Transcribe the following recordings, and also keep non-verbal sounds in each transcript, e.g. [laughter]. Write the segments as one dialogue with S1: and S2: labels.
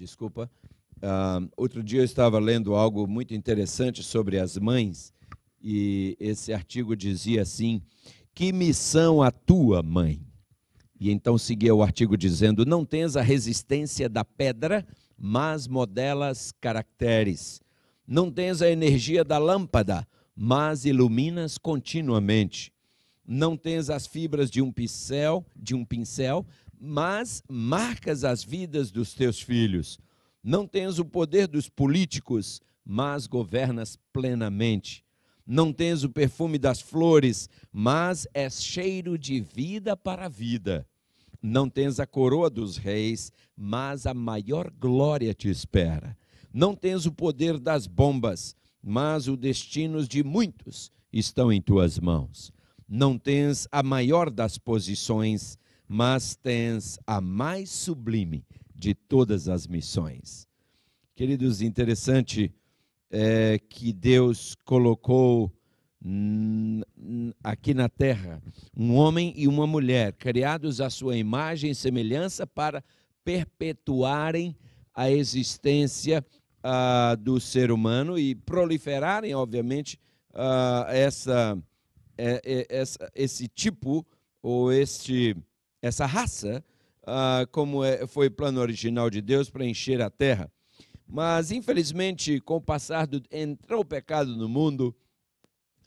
S1: desculpa. Uh, outro dia eu estava lendo algo muito interessante sobre as mães, e esse artigo dizia assim: Que missão a tua mãe? E então seguia o artigo dizendo: Não tens a resistência da pedra, mas modelas caracteres. Não tens a energia da lâmpada, mas iluminas continuamente. Não tens as fibras de um pincel, de um pincel, mas marcas as vidas dos teus filhos. Não tens o poder dos políticos, mas governas plenamente. Não tens o perfume das flores, mas és cheiro de vida para a vida. Não tens a coroa dos reis, mas a maior glória te espera. Não tens o poder das bombas, mas os destinos de muitos estão em tuas mãos. Não tens a maior das posições, mas tens a mais sublime de todas as missões. Queridos, interessante é, que Deus colocou aqui na terra um homem e uma mulher, criados à sua imagem e semelhança, para perpetuarem a existência ah, do ser humano e proliferarem, obviamente, ah, essa, é, é, essa, esse tipo ou este essa raça, ah, como é, foi o plano original de Deus para encher a terra. Mas, infelizmente, com o passar do. entrou o pecado no mundo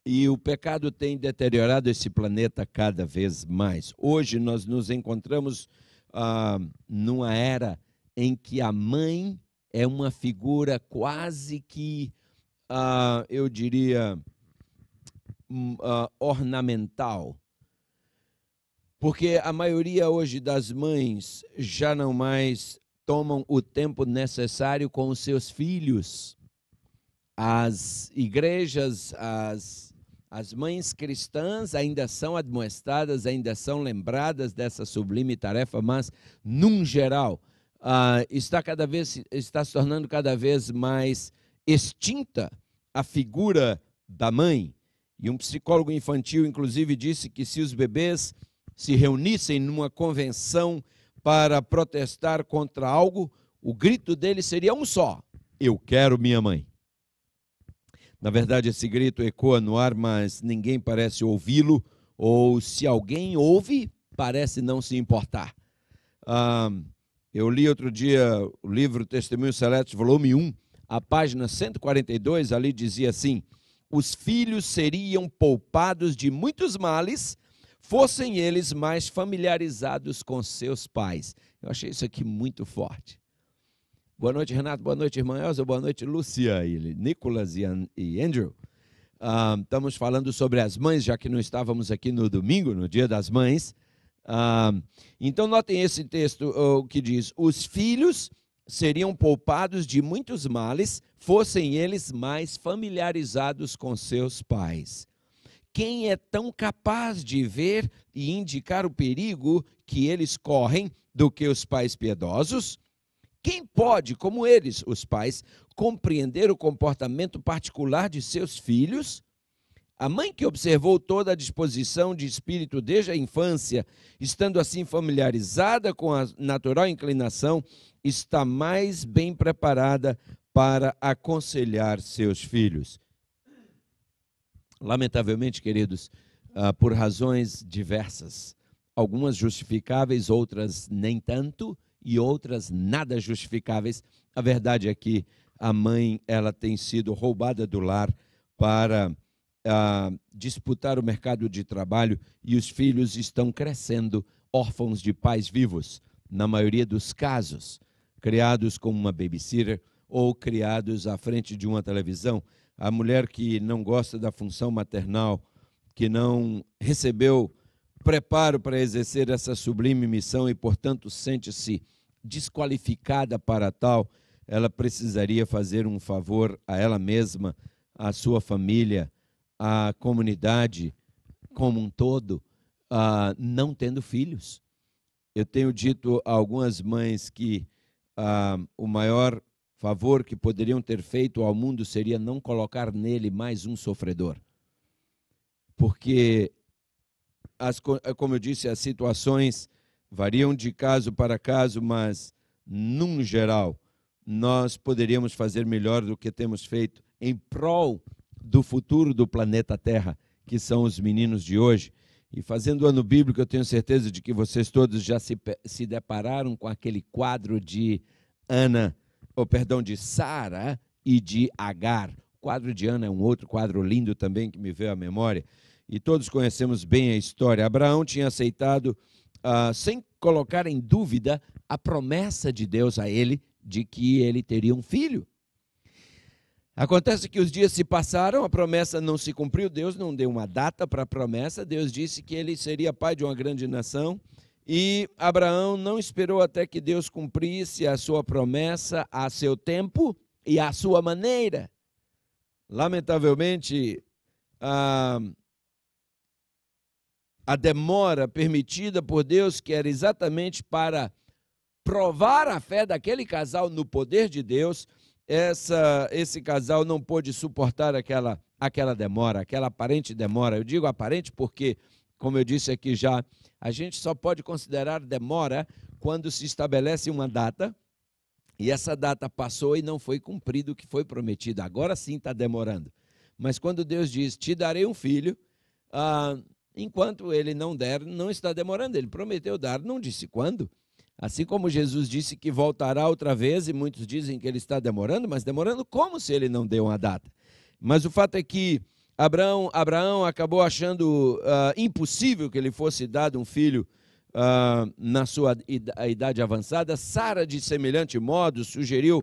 S1: e o pecado tem deteriorado esse planeta cada vez mais. Hoje nós nos encontramos ah, numa era em que a mãe é uma figura quase que, ah, eu diria, hum, ornamental porque a maioria hoje das mães já não mais tomam o tempo necessário com os seus filhos. As igrejas, as, as mães cristãs ainda são admoestadas, ainda são lembradas dessa sublime tarefa, mas, num geral, uh, está, cada vez, está se tornando cada vez mais extinta a figura da mãe. E um psicólogo infantil, inclusive, disse que se os bebês se reunissem numa convenção para protestar contra algo, o grito deles seria um só: Eu quero minha mãe. Na verdade, esse grito ecoa no ar, mas ninguém parece ouvi-lo, ou se alguém ouve, parece não se importar. Ah, eu li outro dia o livro Testemunho Seletos, volume 1, a página 142, ali dizia assim: Os filhos seriam poupados de muitos males fossem eles mais familiarizados com seus pais. Eu achei isso aqui muito forte. Boa noite, Renato. Boa noite, irmã Elza. Boa noite, Lucia e Nicolas e, Andrew. Ah, estamos falando sobre as mães, já que não estávamos aqui no domingo, no Dia das Mães. Ah, então, notem esse texto que diz: Os filhos seriam poupados de muitos males, fossem eles mais familiarizados com seus pais. Quem é tão capaz de ver e indicar o perigo que eles correm do que os pais piedosos? Quem pode, como eles, os pais, compreender o comportamento particular de seus filhos? A mãe que observou toda a disposição de espírito desde a infância, estando assim familiarizada com a natural inclinação, está mais bem preparada para aconselhar seus filhos. Lamentavelmente, queridos, ah, por razões diversas, algumas justificáveis, outras nem tanto, e outras nada justificáveis. A verdade é que a mãe ela tem sido roubada do lar para uh, disputar o mercado de trabalho e os filhos estão crescendo órfãos de pais vivos, na maioria dos casos, criados como uma babysitter ou criados à frente de uma televisão a mulher que não gosta da função maternal, que não recebeu preparo para exercer essa sublime missão e, portanto, sente-se desqualificada para tal, ela precisaria fazer um favor a ela mesma, à sua família, à comunidade como um todo, uh, não tendo filhos. Eu tenho dito a algumas mães que uh, o maior favor que poderiam ter feito ao mundo seria não colocar nele mais um sofredor. Porque, as, é como eu disse, as situações variam de caso para caso, mas, num geral, nós poderíamos fazer melhor do que temos feito em prol do futuro do planeta Terra, que são os meninos de hoje. E fazendo o ano bíblico, eu tenho certeza de que vocês todos já se, se depararam com aquele quadro de Ana oh, perdão, de Sara e de Agar. O quadro de Ana é um outro quadro lindo também que me veio à memória. E todos conhecemos bem a história. Abraão tinha aceitado, ah, sem colocar em dúvida, a promessa de Deus a ele de que ele teria um filho. Acontece que os dias se passaram, a promessa não se cumpriu, Deus não deu uma data para a promessa, Deus disse que ele seria pai de uma grande nação e Abraão não esperou até que Deus cumprisse a sua promessa a seu tempo e à sua maneira. Lamentavelmente, a, a demora permitida por Deus, que era exatamente para provar a fé daquele casal no poder de Deus, essa, esse casal não pôde suportar aquela, aquela demora, aquela aparente demora. Eu digo aparente porque, como eu disse aqui já, a gente só pode considerar demora quando se estabelece uma data e essa data passou e não foi cumprido o que foi prometido. Agora sim está demorando. Mas quando Deus diz, te darei um filho, ah, enquanto ele não der, não está demorando. Ele prometeu dar, não disse quando. Assim como Jesus disse que voltará outra vez, e muitos dizem que ele está demorando, mas demorando como se ele não deu uma data? Mas o fato é que Abraão, Abraão acabou achando uh, impossível que lhe fosse dado um filho uh, na sua idade avançada. Sara, de semelhante modo, sugeriu,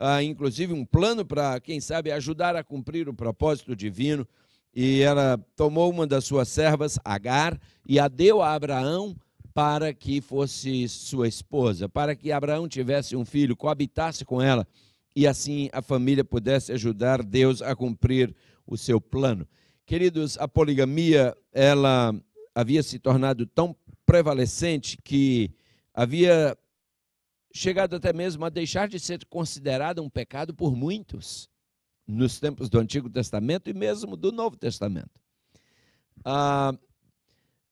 S1: uh, inclusive, um plano para, quem sabe, ajudar a cumprir o propósito divino. E ela tomou uma das suas servas, Agar, e a deu a Abraão para que fosse sua esposa, para que Abraão tivesse um filho, coabitasse com ela, e assim a família pudesse ajudar Deus a cumprir o o seu plano. Queridos, a poligamia, ela havia se tornado tão prevalecente que havia chegado até mesmo a deixar de ser considerada um pecado por muitos nos tempos do Antigo Testamento e mesmo do Novo Testamento. Ah,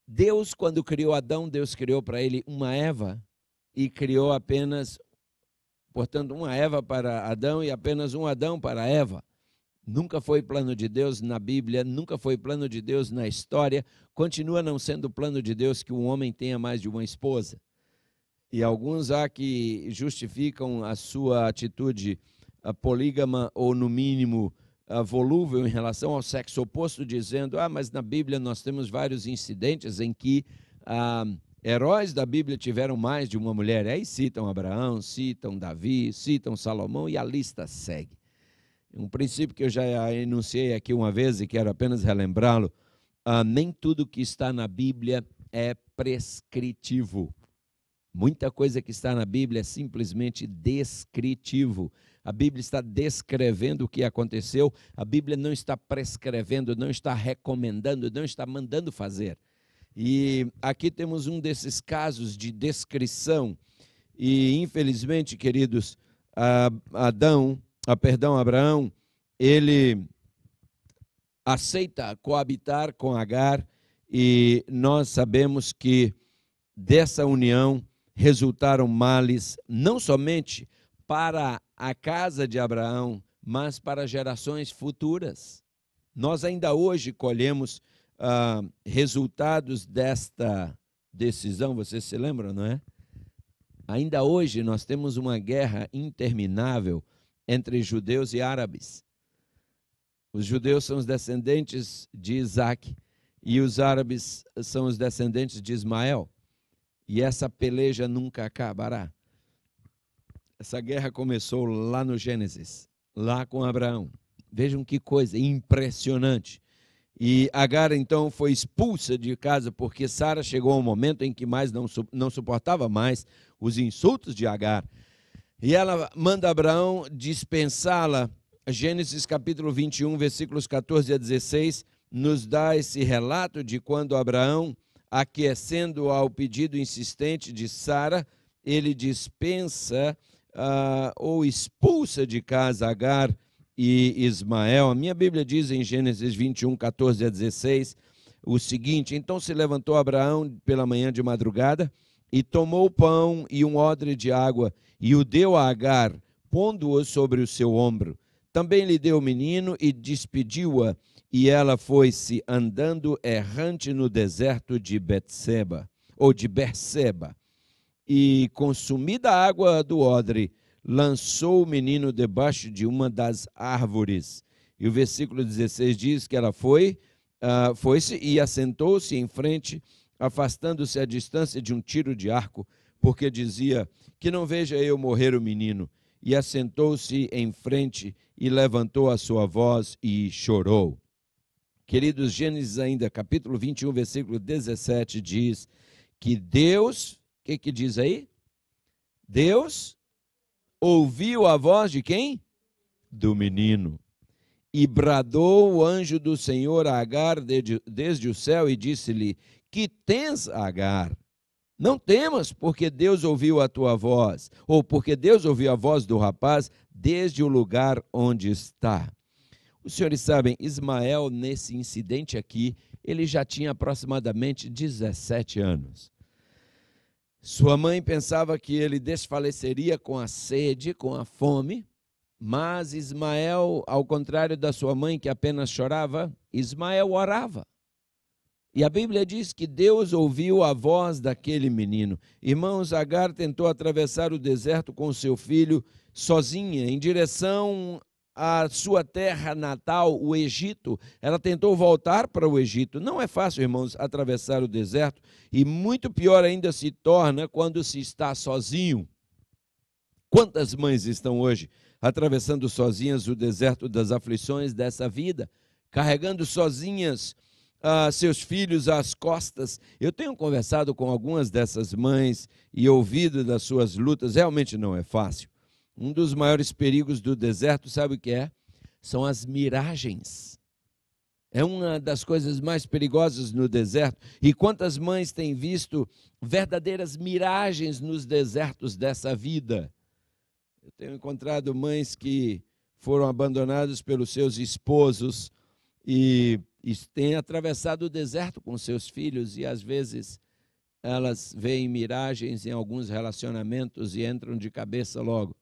S1: Deus, quando criou Adão, Deus criou para ele uma Eva e criou apenas, portanto, uma Eva para Adão e apenas um Adão para Eva. Nunca foi plano de Deus na Bíblia, nunca foi plano de Deus na história, continua não sendo plano de Deus que um homem tenha mais de uma esposa. E alguns há que justificam a sua atitude ah, polígama ou, no mínimo, ah, volúvel em relação ao sexo oposto, dizendo: ah, mas na Bíblia nós temos vários incidentes em que ah, heróis da Bíblia tiveram mais de uma mulher. Aí citam Abraão, citam Davi, citam Salomão e a lista segue. Um princípio que eu já enunciei aqui uma vez e quero apenas relembrá-lo: ah, nem tudo que está na Bíblia é prescritivo. Muita coisa que está na Bíblia é simplesmente descritivo. A Bíblia está descrevendo o que aconteceu, a Bíblia não está prescrevendo, não está recomendando, não está mandando fazer. E aqui temos um desses casos de descrição. E infelizmente, queridos, ah, Adão ah, perdão, Abraão, ele aceita coabitar com Agar e nós sabemos que dessa união resultaram males não somente para a casa de Abraão, mas para gerações futuras. Nós ainda hoje colhemos ah, resultados desta decisão, vocês se lembram, não é? Ainda hoje nós temos uma guerra interminável entre judeus e árabes. Os judeus são os descendentes de Isaac e os árabes são os descendentes de Ismael. E essa peleja nunca acabará. Essa guerra começou lá no Gênesis, lá com Abraão. Vejam que coisa impressionante. E Agar então foi expulsa de casa porque Sara chegou a um momento em que mais não, não suportava mais os insultos de Agar. E ela manda Abraão dispensá-la. Gênesis capítulo 21, versículos 14 a 16, nos dá esse relato de quando Abraão, aquecendo ao pedido insistente de Sara, ele dispensa uh, ou expulsa de casa Agar e Ismael. A minha Bíblia diz em Gênesis 21, 14 a 16 o seguinte: Então se levantou Abraão pela manhã de madrugada e tomou pão e um odre de água e o deu a Agar, pondo-o sobre o seu ombro. Também lhe deu o menino e despediu-a, e ela foi-se andando errante no deserto de Betseba, ou de Berseba. E consumida a água do odre, lançou o menino debaixo de uma das árvores. E o versículo 16 diz que ela foi, uh, foi-se e assentou-se em frente, afastando-se a distância de um tiro de arco, porque dizia: Que não veja eu morrer o menino. E assentou-se em frente e levantou a sua voz e chorou. Queridos, Gênesis ainda, capítulo 21, versículo 17 diz que Deus, o que, que diz aí? Deus ouviu a voz de quem? Do menino. E bradou o anjo do Senhor a Agar desde, desde o céu e disse-lhe: Que tens, Agar? Não temas, porque Deus ouviu a tua voz, ou porque Deus ouviu a voz do rapaz desde o lugar onde está. Os senhores sabem, Ismael, nesse incidente aqui, ele já tinha aproximadamente 17 anos. Sua mãe pensava que ele desfaleceria com a sede, com a fome, mas Ismael, ao contrário da sua mãe que apenas chorava, Ismael orava. E a Bíblia diz que Deus ouviu a voz daquele menino. Irmãos, Agar tentou atravessar o deserto com seu filho sozinha, em direção à sua terra natal, o Egito. Ela tentou voltar para o Egito. Não é fácil, irmãos, atravessar o deserto, e muito pior ainda se torna quando se está sozinho. Quantas mães estão hoje atravessando sozinhas o deserto das aflições dessa vida, carregando sozinhas a seus filhos às costas. Eu tenho conversado com algumas dessas mães e ouvido das suas lutas. Realmente não é fácil. Um dos maiores perigos do deserto, sabe o que é? São as miragens. É uma das coisas mais perigosas no deserto. E quantas mães têm visto verdadeiras miragens nos desertos dessa vida? Eu tenho encontrado mães que foram abandonadas pelos seus esposos e têm atravessado o deserto com seus filhos e às vezes elas veem miragens em alguns relacionamentos e entram de cabeça logo,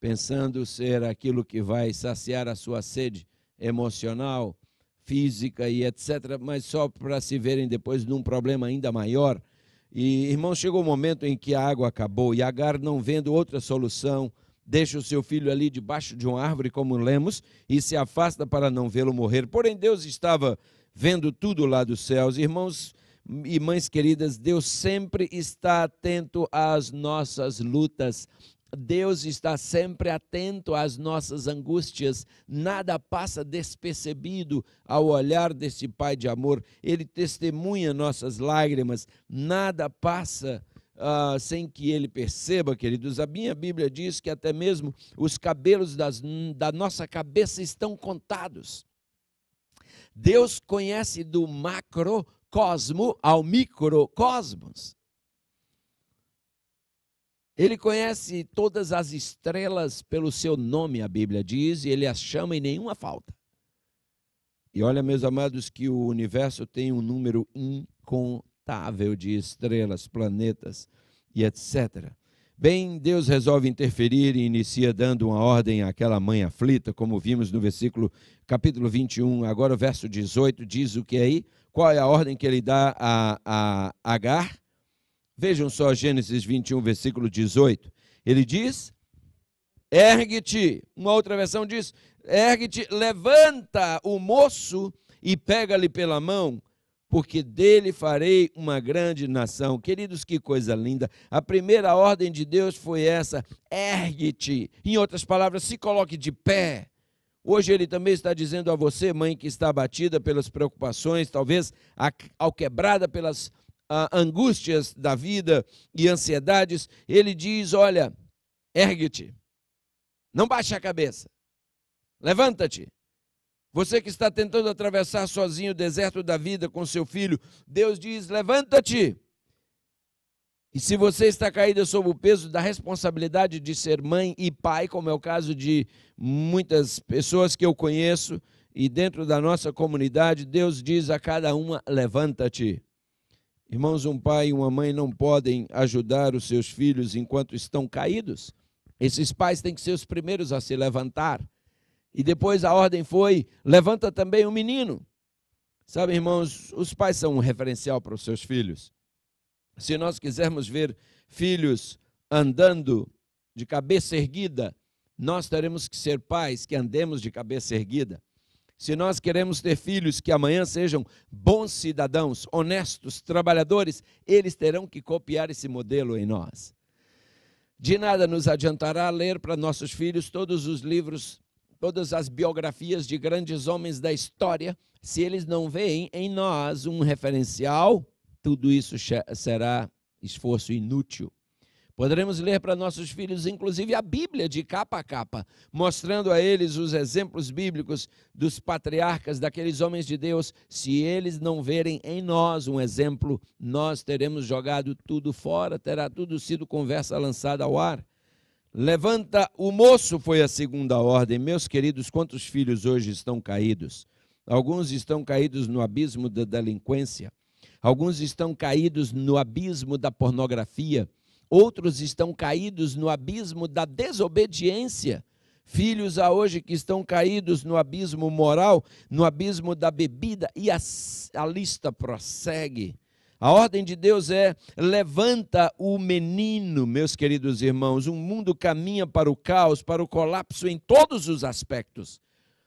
S1: pensando ser aquilo que vai saciar a sua sede emocional, física e etc., mas só para se verem depois num problema ainda maior. E, irmão, chegou o momento em que a água acabou e Agar, não vendo outra solução, deixa o seu filho ali debaixo de uma árvore, como lemos, e se afasta para não vê-lo morrer. Porém, Deus estava vendo tudo lá dos céus. Irmãos e mães queridas, Deus sempre está atento às nossas lutas. Deus está sempre atento às nossas angústias, nada passa despercebido ao olhar desse Pai de amor. Ele testemunha nossas lágrimas, nada passa ah, sem que ele perceba, queridos. A minha Bíblia diz que até mesmo os cabelos das, da nossa cabeça estão contados. Deus conhece do macrocosmo ao microcosmos. Ele conhece todas as estrelas pelo seu nome, a Bíblia diz, e ele as chama em nenhuma falta. E olha, meus amados, que o universo tem um número incontável inesgotável de estrelas, planetas e etc. Bem, Deus resolve interferir e inicia dando uma ordem àquela mãe aflita, como vimos no versículo capítulo 21, agora o verso 18 diz o que é aí, qual é a ordem que ele dá a, a Agar? Vejam só Gênesis 21, versículo 18. Ele diz: Ergue-te. Uma outra versão diz: Ergue-te, levanta o moço e pega-lhe pela mão porque dele farei uma grande nação. Queridos, que coisa linda! A primeira ordem de Deus foi essa: ergue-te. Em outras palavras, se coloque de pé. Hoje ele também está dizendo a você, mãe que está abatida pelas preocupações, talvez alquebrada pelas angústias da vida e ansiedades, ele diz: olha, ergue-te, não baixe a cabeça, levanta-te, você que está tentando atravessar sozinho o deserto da vida com seu filho, Deus diz: levanta-te. E se você está caída sob o peso da responsabilidade de ser mãe e pai, como é o caso de muitas pessoas que eu conheço, e dentro da nossa comunidade, Deus diz a cada uma: levanta-te. Irmãos, um pai e uma mãe não podem ajudar os seus filhos enquanto estão caídos. Esses pais têm que ser os primeiros a se levantar. E depois a ordem foi: levanta também um menino. Sabe, irmãos, os pais são um referencial para os seus filhos. Se nós quisermos ver filhos andando de cabeça erguida, nós teremos que ser pais que andemos de cabeça erguida. Se nós queremos ter filhos que amanhã sejam bons cidadãos, honestos, trabalhadores, eles terão que copiar esse modelo em nós. De nada nos adiantará ler para nossos filhos todos os livros todas as biografias de grandes homens da história, se eles não veem em nós um referencial, tudo isso será esforço inútil. Poderemos ler para nossos filhos, inclusive, a Bíblia de capa a capa, mostrando a eles os exemplos bíblicos dos patriarcas, daqueles homens de Deus. Se eles não verem em nós um exemplo, nós teremos jogado tudo fora, terá tudo sido conversa lançada ao ar. Levanta o moço, foi a segunda ordem. Meus queridos, quantos filhos hoje estão caídos? Alguns estão caídos no abismo da delinquência, alguns estão caídos no abismo da pornografia, outros estão caídos no abismo da desobediência. Filhos a hoje que estão caídos no abismo moral, no abismo da bebida, e a, a lista prossegue. A ordem de Deus é: levanta o menino, meus queridos irmãos. O mundo caminha para o caos, para o colapso em todos os aspectos.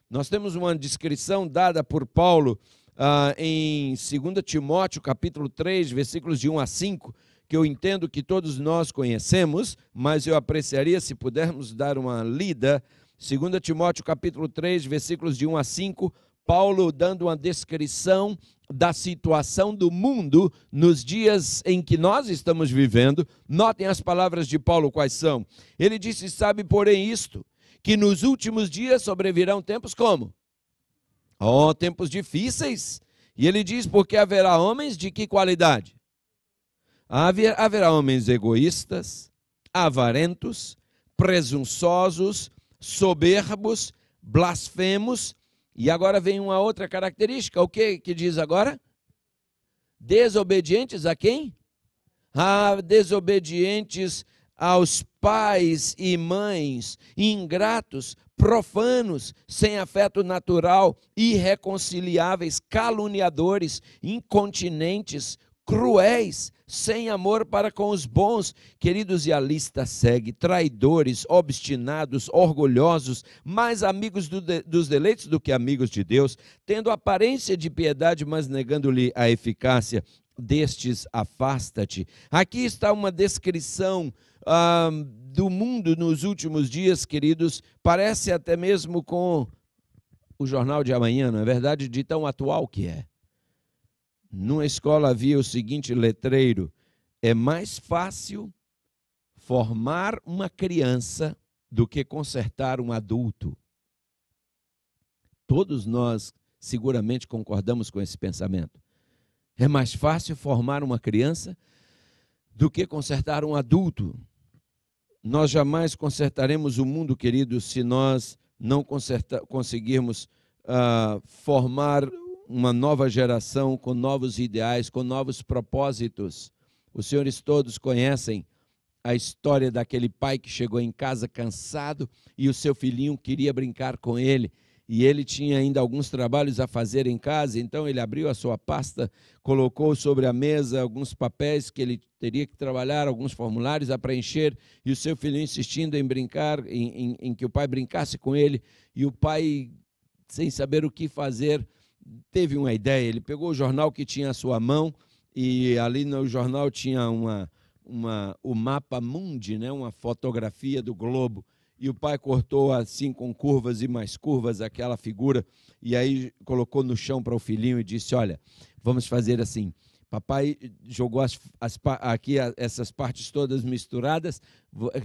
S1: Nós temos uma descrição dada por Paulo ah, em 2 Timóteo, capítulo 3, versículos de 1 a 5, que eu entendo que todos nós conhecemos, mas eu apreciaria se pudermos dar uma lida. 2 Timóteo, capítulo 3, versículos de 1 a 5, Paulo dando uma descrição da situação do mundo nos dias em que nós estamos vivendo. Notem as palavras de Paulo quais são. Ele disse: "Sabe, porém, isto, que nos últimos dias sobrevirão tempos como? Oh, tempos difíceis. E ele diz: "Porque haverá homens de que qualidade? Haverá homens egoístas, avarentos, presunçosos, soberbos, blasfemos, e agora vem uma outra característica, o que que diz agora? Desobedientes a quem? Ah, desobedientes aos pais e mães, ingratos, profanos, sem afeto natural, irreconciliáveis, caluniadores, incontinentes, cruéis, sem amor para com os bons. Queridos, e a lista segue: traidores, obstinados, orgulhosos, mais amigos do de, dos deleites do que amigos de Deus, tendo aparência de piedade, mas negando-lhe a eficácia. Destes afasta-te. Aqui está uma descrição ah, do mundo nos últimos dias, queridos. Parece até mesmo com o jornal de amanhã, não é verdade? De tão atual que é. Numa escola havia o seguinte letreiro: é mais fácil formar uma criança do que consertar um adulto. Todos nós seguramente concordamos com esse pensamento. É mais fácil formar uma criança do que consertar um adulto. Nós jamais consertaremos o mundo, querido, se nós não conseguirmos uh, formar uma nova geração com novos ideais, com novos propósitos. Os senhores todos conhecem a história daquele pai que chegou em casa cansado e o seu filhinho queria brincar com ele. E ele tinha ainda alguns trabalhos a fazer em casa, então ele abriu a sua pasta, colocou sobre a mesa alguns papéis que ele teria que trabalhar, alguns formulários a preencher, e o seu filhinho insistindo em brincar, em, em, em que o pai brincasse com ele, e o pai, sem saber o que fazer, teve uma ideia, ele pegou o jornal que tinha a sua mão e ali no jornal tinha uma, uma, o mapa mundi, né, uma fotografia do globo. E o pai cortou assim com curvas e mais curvas aquela figura e aí colocou no chão para o filhinho e disse: "Olha, vamos fazer assim. Papai jogou as, as, aqui essas partes todas misturadas,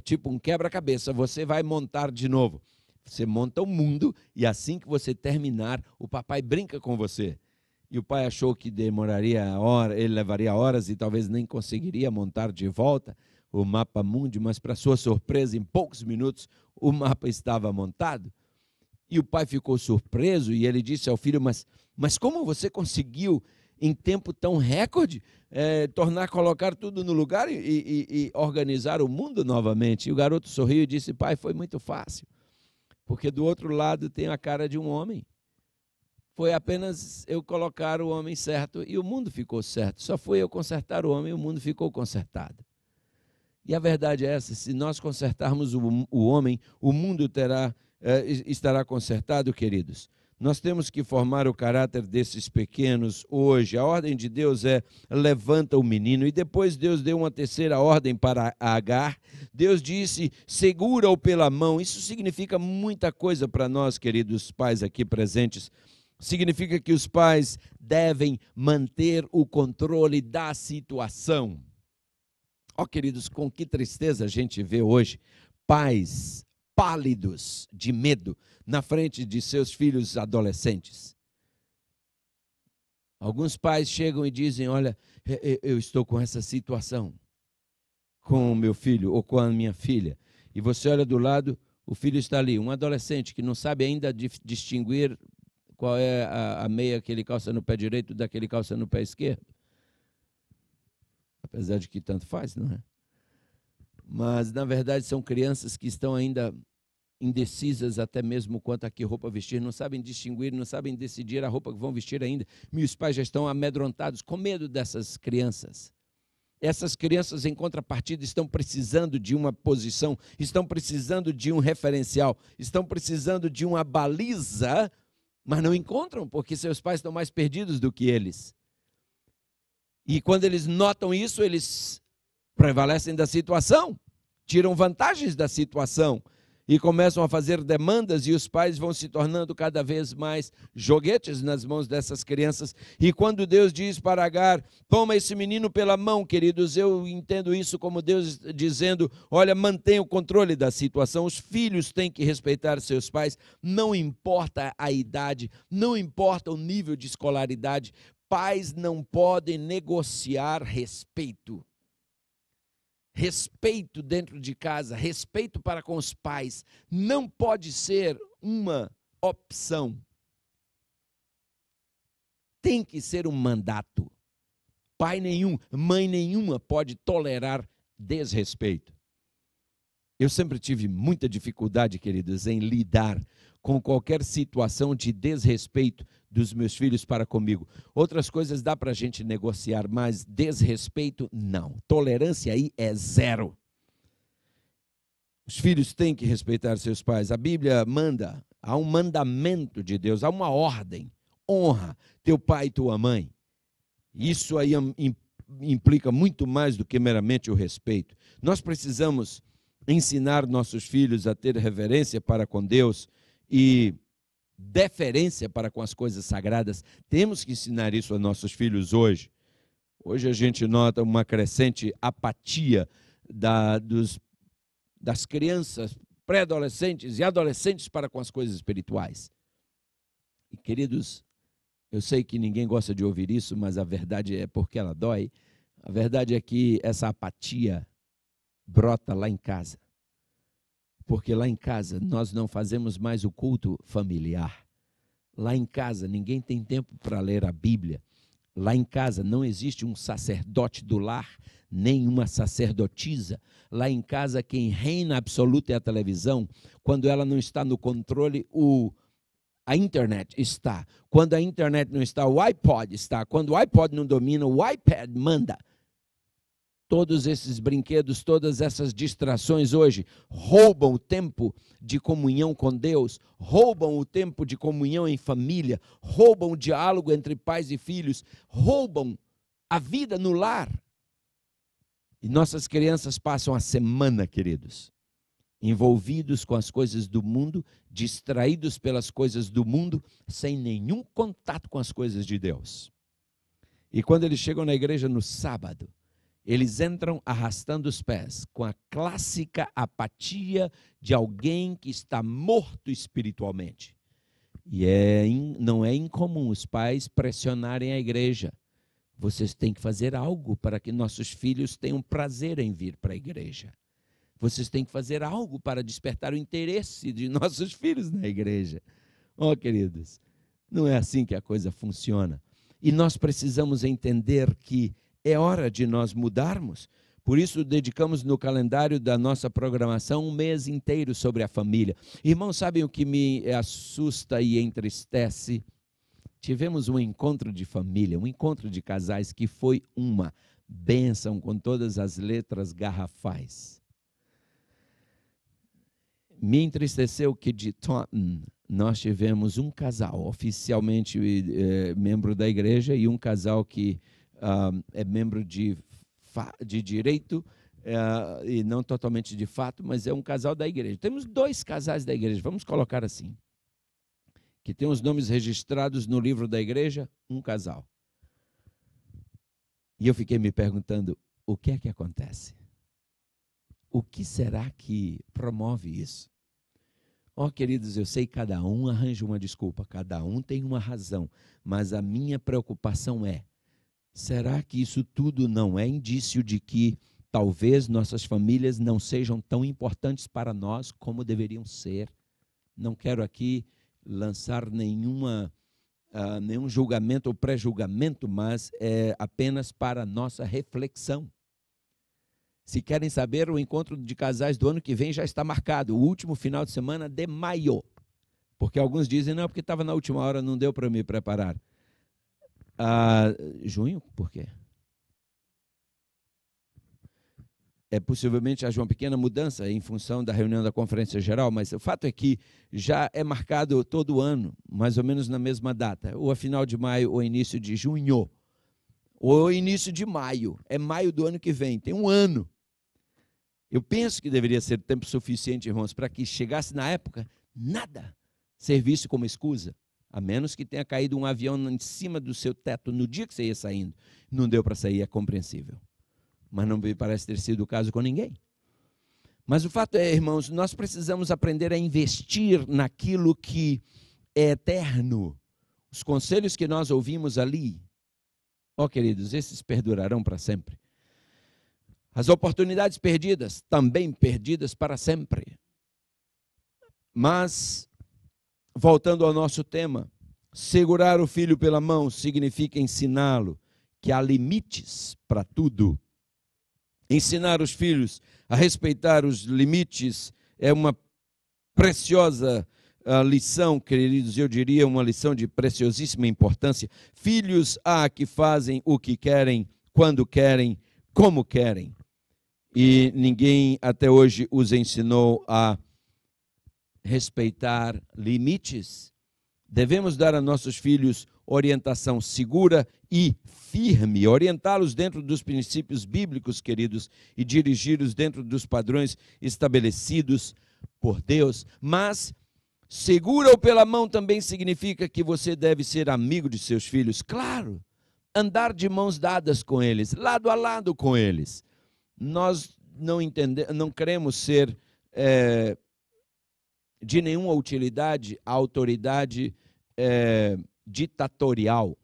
S1: tipo um quebra-cabeça. Você vai montar de novo." Você monta o um mundo e assim que você terminar, o papai brinca com você. E o pai achou que demoraria hora, ele levaria horas e talvez nem conseguiria montar de volta o mapa mundo. mas para sua surpresa, em poucos minutos o mapa estava montado. E o pai ficou surpreso e ele disse ao filho: "Mas, mas como você conseguiu em tempo tão recorde é, tornar colocar tudo no lugar e, e, e organizar o mundo novamente?" E o garoto sorriu e disse: "Pai, foi muito fácil." Porque do outro lado tem a cara de um homem. Foi apenas eu colocar o homem certo e o mundo ficou certo. Só foi eu consertar o homem e o mundo ficou consertado. E a verdade é essa: se nós consertarmos o, o homem, o mundo terá, eh, estará consertado, queridos. Nós temos que formar o caráter desses pequenos hoje. A ordem de Deus é levanta o menino. E depois Deus deu uma terceira ordem para Agar. Deus disse segura-o pela mão. Isso significa muita coisa para nós, queridos pais aqui presentes. Significa que os pais devem manter o controle da situação. Ó, oh, queridos, com que tristeza a gente vê hoje pais pálidos de medo na frente de seus filhos adolescentes. Alguns pais chegam e dizem: Olha, eh, eh, eu estou com essa situação com o meu filho ou com a minha filha. E você olha do lado, o filho está ali, um adolescente que não sabe ainda distinguir qual é a, a meia que ele calça no pé direito daquele calça no pé esquerdo. Apesar de que tanto faz, não é? Mas, na verdade, são crianças que estão ainda indecisas até mesmo quanto a que roupa vestir, não sabem distinguir, não sabem decidir a roupa que vão vestir ainda. Meus pais já estão amedrontados, com medo dessas crianças. Essas crianças, em contrapartida, estão precisando de uma posição, estão precisando de um referencial, estão precisando de uma baliza, mas não encontram, porque seus pais estão mais perdidos do que eles. E quando eles notam isso, eles prevalecem da situação, tiram vantagens da situação e começam a fazer demandas, e os pais vão se tornando cada vez mais joguetes nas mãos dessas crianças. E quando Deus diz para Agar: Toma esse menino pela mão, queridos, eu entendo isso como Deus dizendo: Olha, mantenha o controle da situação, os filhos têm que respeitar seus pais, não importa a idade, não importa o nível de escolaridade, pais não podem negociar respeito respeito dentro de casa, respeito para com os pais, não pode ser uma opção. Tem que ser um mandato. Pai nenhum, mãe nenhuma pode tolerar desrespeito. Eu sempre tive muita dificuldade, queridos, em lidar com qualquer situação de desrespeito dos meus filhos para comigo. Outras coisas dá para a gente negociar, mas desrespeito, não. Tolerância aí é zero. Os filhos têm que respeitar seus pais. A Bíblia manda, há um mandamento de Deus, há uma ordem. Honra teu pai e tua mãe. Isso aí implica muito mais do que meramente o respeito. Nós precisamos ensinar nossos filhos a ter reverência para com Deus e deferência para com as coisas sagradas. Temos que ensinar isso a nossos filhos hoje. Hoje a gente nota uma crescente apatia da, dos, das crianças, pré-adolescentes e adolescentes para com as coisas espirituais. E queridos, eu sei que ninguém gosta de ouvir isso, mas a verdade é porque ela dói. A verdade é que essa apatia brota lá em casa. Porque lá em casa nós não fazemos mais o culto familiar. Lá em casa ninguém tem tempo para ler a Bíblia. Lá em casa não existe um sacerdote do lar, nem uma sacerdotisa. Lá em casa quem reina absoluta é a televisão. Quando ela não está no controle, o a internet está. Quando a internet não está, o iPod está. Quando o iPod não domina, o iPad manda. Todos esses brinquedos, todas essas distrações hoje roubam o tempo de comunhão com Deus, roubam o tempo de comunhão em família, roubam o diálogo entre pais e filhos, roubam a vida no lar. E nossas crianças passam a semana, queridos, envolvidos com as coisas do mundo, distraídos pelas coisas do mundo, sem nenhum contato com as coisas de Deus. E quando eles chegam na igreja no sábado, eles entram arrastando os pés, com a clássica apatia de alguém que está morto espiritualmente. E é, não é incomum os pais pressionarem a igreja. Vocês têm que fazer algo para que nossos filhos tenham prazer em vir para a igreja. Vocês têm que fazer algo para despertar o interesse de [laughs] nossos filhos na igreja. Oh, queridos, não é assim que a coisa funciona. E nós precisamos entender que é hora de nós mudarmos. Por isso, dedicamos no calendário da nossa programação um mês inteiro sobre a família. Irmãos, sabem o que me assusta e entristece? Tivemos um encontro de família, um encontro de casais que foi uma bênção com todas as letras garrafais. Me entristeceu que de Taunton nós tivemos um casal, oficialmente eh, membro da igreja, e um casal que uh, é membro de, de direito uh, e não totalmente de fato, mas é um casal da igreja. Temos dois casais da igreja, vamos colocar assim, que tem os nomes registrados no livro da igreja, um casal. E eu fiquei me perguntando o que é que acontece? O que será que promove isso? Ó, oh, queridos, eu sei que cada um arranja uma desculpa, cada um tem uma razão, mas a minha preocupação é: Será que isso tudo não é indício de que talvez nossas famílias não sejam tão importantes para nós como deveriam ser? Não quero aqui lançar nenhuma, uh, nenhum julgamento ou pré-julgamento, mas é apenas para nossa reflexão. Se querem saber, o encontro de casais do ano que vem já está marcado, o último final de semana de maio. Porque alguns dizem, não, porque estava na última hora, não deu para me preparar. Uh, junho? Por quê? É, possivelmente haja uma pequena mudança em função da reunião da Conferência Geral, mas o fato é que já é marcado todo ano, mais ou menos na mesma data, ou a final de maio ou início de junho, ou início de maio, é maio do ano que vem, tem um ano. Eu penso que deveria ser tempo suficiente, irmãos, para que chegasse na época nada servisse como excusa a menos que tenha caído um avião em cima do seu teto no dia que você ia saindo. Não deu para sair, é compreensível. Mas não me parece ter sido o caso com ninguém. Mas o fato é, irmãos, nós precisamos aprender a investir naquilo que é eterno. Os conselhos que nós ouvimos ali, ó oh, queridos, esses perdurarão para sempre. As oportunidades perdidas, também perdidas para sempre. Mas voltando ao nosso tema, segurar o filho pela mão significa ensiná-lo que há limites para tudo. Ensinar os filhos a respeitar os limites é uma preciosa ah, lição, queridos, eu diria uma lição de preciosíssima importância. Filhos há que fazem o que querem, quando querem, como querem. E ninguém até hoje os ensinou a respeitar limites. Devemos dar a nossos filhos orientação segura e firme, orientá-los dentro dos princípios bíblicos, queridos, e dirigi-los dentro dos padrões estabelecidos por Deus. Mas segura-o pela mão também significa que você deve ser amigo de seus filhos, claro, andar de mãos dadas com eles, lado a lado com eles. Nós não entendemos, não queremos ser é, de nenhuma utilidade a autoridade é, ditatorial.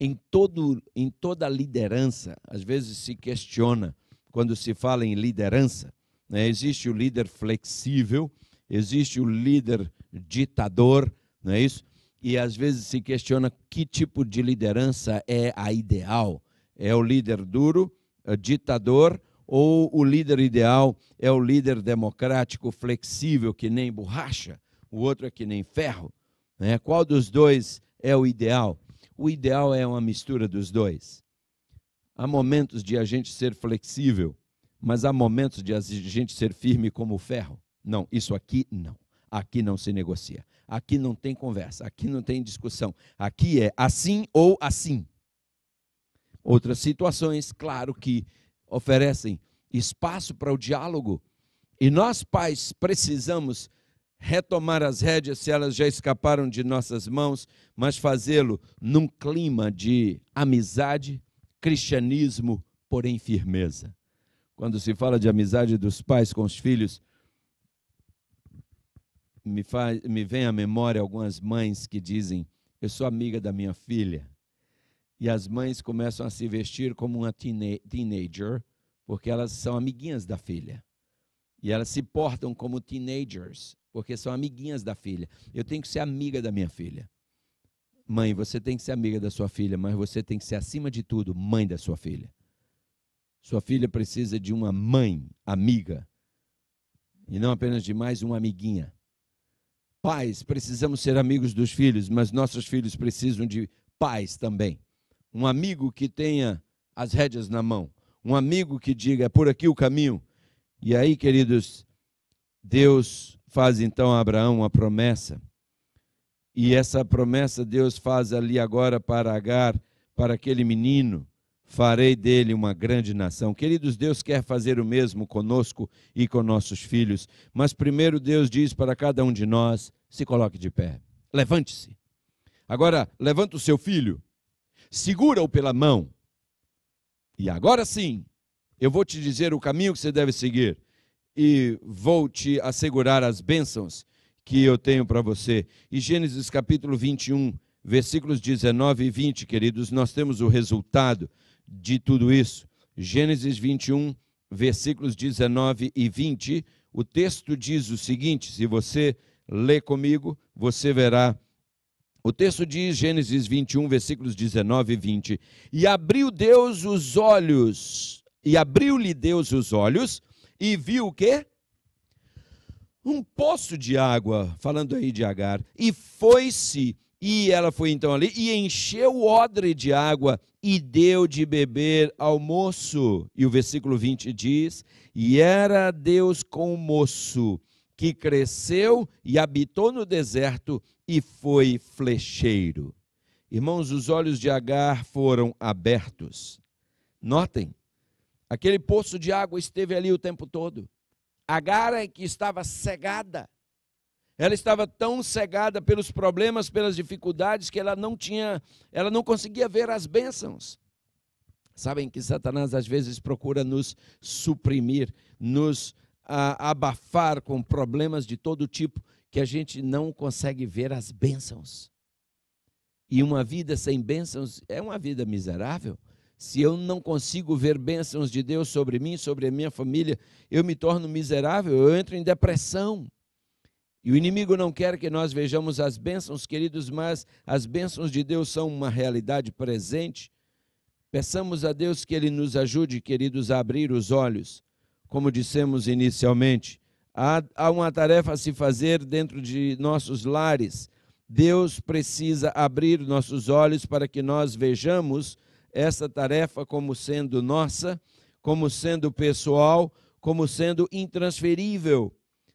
S1: Em, todo, em toda liderança, às vezes se questiona quando se fala em liderança. Né? Existe o líder flexível, existe o líder ditador, não é isso? E às vezes se questiona que tipo de liderança é a ideal. É o líder duro, é ditador ou o líder ideal é o líder democrático, flexível, que nem borracha, o outro é que nem ferro? Né? Qual dos dois é o ideal? O ideal é uma mistura dos dois. Há momentos de a gente ser flexível, mas há momentos de a gente ser firme como ferro. Não, isso aqui não. Aqui não se negocia. Aqui não tem conversa. Aqui não tem discussão. Aqui é assim ou assim. Outras situações, claro que oferecem espaço para o diálogo. E nós, pais, precisamos retomar as rédeas se elas já escaparam de nossas mãos, mas fazê-lo num clima de amizade, cristianismo, porém firmeza. Quando se fala de amizade dos pais com os filhos, me, faz, me vem à memória algumas mães que dizem: Eu sou amiga da minha filha, e as mães começam a se vestir como uma teenager, porque elas são amiguinhas da filha. E elas se portam como teenagers, porque são amiguinhas da filha. Eu tenho que ser amiga da minha filha. Mãe, você tem que ser amiga da sua filha, mas você tem que ser, acima de tudo, mãe da sua filha. Sua filha precisa de uma mãe amiga, e não apenas de mais uma amiguinha. Pais, precisamos ser amigos dos filhos, mas nossos filhos precisam de pais também um amigo que tenha as rédeas na mão, um amigo que diga é por aqui o caminho. E aí, queridos, Deus faz então a Abraão uma promessa. E essa promessa Deus faz ali agora para Agar, para aquele menino, farei dele uma grande nação. Queridos, Deus quer fazer o mesmo conosco e com nossos filhos, mas primeiro Deus diz para cada um de nós: se coloque de pé, levante-se. Agora, levanta o seu filho, segura-o pela mão. E agora sim, eu vou te dizer o caminho que você deve seguir e vou te assegurar as bênçãos que eu tenho para você. E Gênesis capítulo 21, versículos 19 e 20, queridos, nós temos o resultado de tudo isso. Gênesis 21, versículos 19 e 20, o texto diz o seguinte: se você ler comigo, você verá o texto diz, Gênesis 21, versículos 19 e 20: E abriu Deus os olhos, e abriu-lhe Deus os olhos, e viu o quê? Um poço de água, falando aí de Agar, e foi-se, e ela foi então ali, e encheu o odre de água, e deu de beber ao moço. E o versículo 20 diz: E era Deus com o moço, que cresceu e habitou no deserto e foi flecheiro. Irmãos, os olhos de Agar foram abertos. Notem, aquele poço de água esteve ali o tempo todo. Agar é que estava cegada. Ela estava tão cegada pelos problemas, pelas dificuldades que ela não tinha, ela não conseguia ver as bênçãos. Sabem que Satanás às vezes procura nos suprimir, nos a abafar com problemas de todo tipo que a gente não consegue ver as bênçãos. E uma vida sem bênçãos é uma vida miserável. Se eu não consigo ver bênçãos de Deus sobre mim, sobre a minha família, eu me torno miserável, eu entro em depressão. E o inimigo não quer que nós vejamos as bênçãos, queridos, mas as bênçãos de Deus são uma realidade presente. Peçamos a Deus que Ele nos ajude, queridos, a abrir os olhos como dissemos inicialmente. Há, há uma tarefa a se fazer dentro de nossos lares. Deus precisa abrir nossos olhos para que nós vejamos essa tarefa como sendo nossa, como sendo pessoal, como sendo intransferível.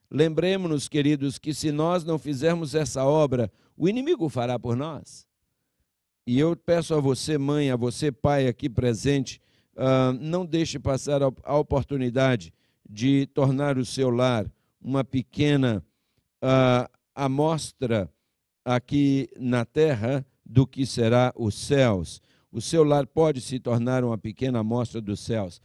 S1: Lembremos-nos, queridos, que se nós não fizermos essa obra, o inimigo fará por nós. E eu peço a você, mãe, a você, pai aqui presente, ah, não deixe passar a oportunidade de tornar o seu lar uma pequena ah, amostra aqui na terra do que será os céus. O seu lar pode se tornar uma pequena amostra dos céus.